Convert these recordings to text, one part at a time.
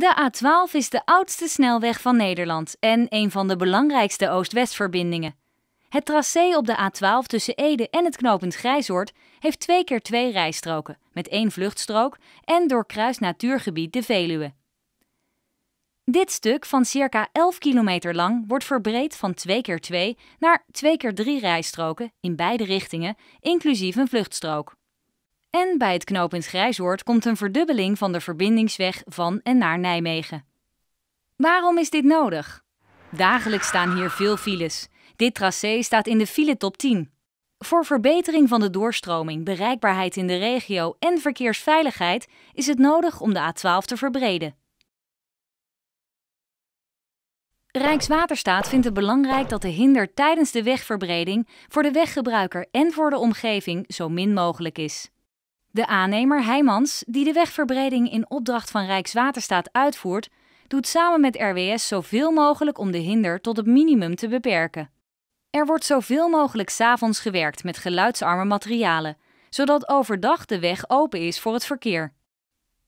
De A12 is de oudste snelweg van Nederland en een van de belangrijkste Oost-West-verbindingen. Het tracé op de A12 tussen Ede en het knooppunt Grijsoord heeft twee keer twee rijstroken, met één vluchtstrook en doorkruist natuurgebied de Veluwe. Dit stuk van circa 11 kilometer lang wordt verbreed van 2 keer 2 naar 2 keer 3 rijstroken in beide richtingen, inclusief een vluchtstrook. En bij het knooppunt Grijzoord komt een verdubbeling van de verbindingsweg van en naar Nijmegen. Waarom is dit nodig? Dagelijks staan hier veel files. Dit tracé staat in de file top 10. Voor verbetering van de doorstroming, bereikbaarheid in de regio en verkeersveiligheid is het nodig om de A12 te verbreden. Rijkswaterstaat vindt het belangrijk dat de hinder tijdens de wegverbreding voor de weggebruiker en voor de omgeving zo min mogelijk is. De aannemer Heijmans, die de wegverbreding in opdracht van Rijkswaterstaat uitvoert, doet samen met RWS zoveel mogelijk om de hinder tot het minimum te beperken. Er wordt zoveel mogelijk s'avonds gewerkt met geluidsarme materialen, zodat overdag de weg open is voor het verkeer.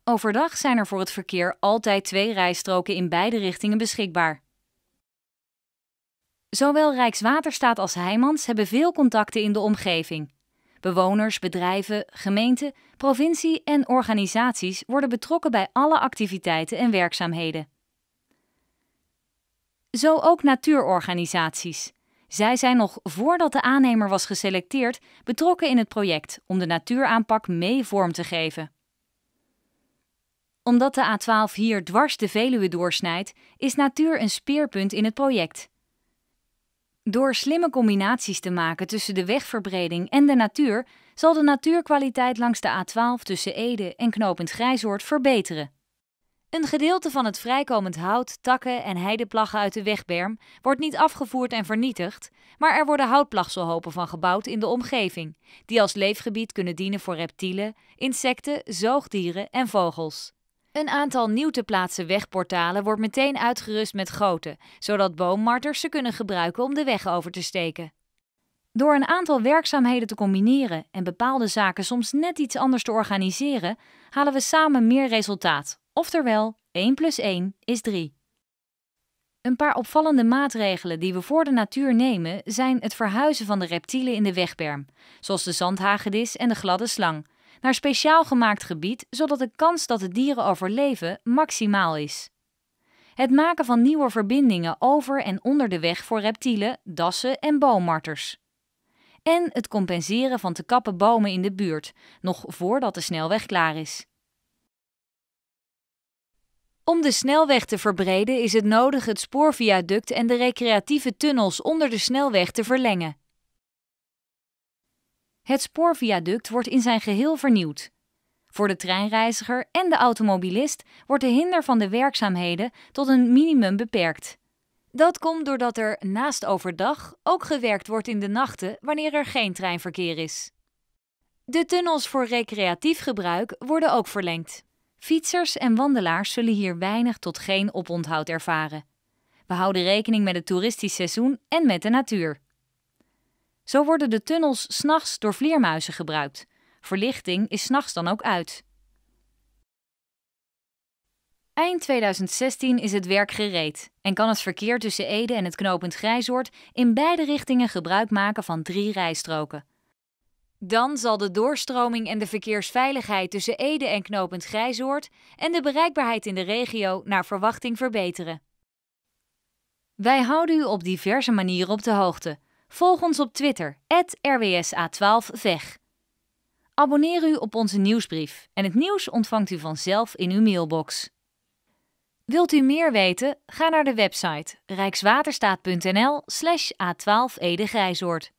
Overdag zijn er voor het verkeer altijd twee rijstroken in beide richtingen beschikbaar. Zowel Rijkswaterstaat als Heijmans hebben veel contacten in de omgeving. Bewoners, bedrijven, gemeenten, provincie en organisaties worden betrokken bij alle activiteiten en werkzaamheden. Zo ook natuurorganisaties. Zij zijn nog voordat de aannemer was geselecteerd betrokken in het project om de natuuraanpak mee vorm te geven. Omdat de A12 hier dwars de Veluwe doorsnijdt, is natuur een speerpunt in het project. Door slimme combinaties te maken tussen de wegverbreding en de natuur, zal de natuurkwaliteit langs de A12 tussen Ede en Knopend Grijzoord verbeteren. Een gedeelte van het vrijkomend hout, takken en heideplaggen uit de wegberm wordt niet afgevoerd en vernietigd, maar er worden houtplagselhopen van gebouwd in de omgeving, die als leefgebied kunnen dienen voor reptielen, insecten, zoogdieren en vogels. Een aantal nieuw te plaatsen wegportalen wordt meteen uitgerust met goten, zodat boommarters ze kunnen gebruiken om de weg over te steken. Door een aantal werkzaamheden te combineren en bepaalde zaken soms net iets anders te organiseren, halen we samen meer resultaat. Oftewel, 1 plus 1 is 3. Een paar opvallende maatregelen die we voor de natuur nemen zijn het verhuizen van de reptielen in de wegberm, zoals de zandhagedis en de gladde slang, naar speciaal gemaakt gebied, zodat de kans dat de dieren overleven maximaal is. Het maken van nieuwe verbindingen over en onder de weg voor reptielen, dassen en boommarters. En het compenseren van te kappen bomen in de buurt, nog voordat de snelweg klaar is. Om de snelweg te verbreden is het nodig het spoorviaduct en de recreatieve tunnels onder de snelweg te verlengen. Het spoorviaduct wordt in zijn geheel vernieuwd. Voor de treinreiziger en de automobilist wordt de hinder van de werkzaamheden tot een minimum beperkt. Dat komt doordat er naast overdag ook gewerkt wordt in de nachten wanneer er geen treinverkeer is. De tunnels voor recreatief gebruik worden ook verlengd. Fietsers en wandelaars zullen hier weinig tot geen oponthoud ervaren. We houden rekening met het toeristisch seizoen en met de natuur. Zo worden de tunnels s'nachts door vleermuizen gebruikt. Verlichting is s'nachts dan ook uit. Eind 2016 is het werk gereed en kan het verkeer tussen Ede en het knooppunt Grijzoord in beide richtingen gebruik maken van drie rijstroken. Dan zal de doorstroming en de verkeersveiligheid tussen Ede en knooppunt Grijzoord en de bereikbaarheid in de regio naar verwachting verbeteren. Wij houden u op diverse manieren op de hoogte. Volg ons op Twitter, rwsa12veg. Abonneer u op onze nieuwsbrief en het nieuws ontvangt u vanzelf in uw mailbox. Wilt u meer weten? Ga naar de website rijkswaterstaat.nl slash a12 edegrijzoord.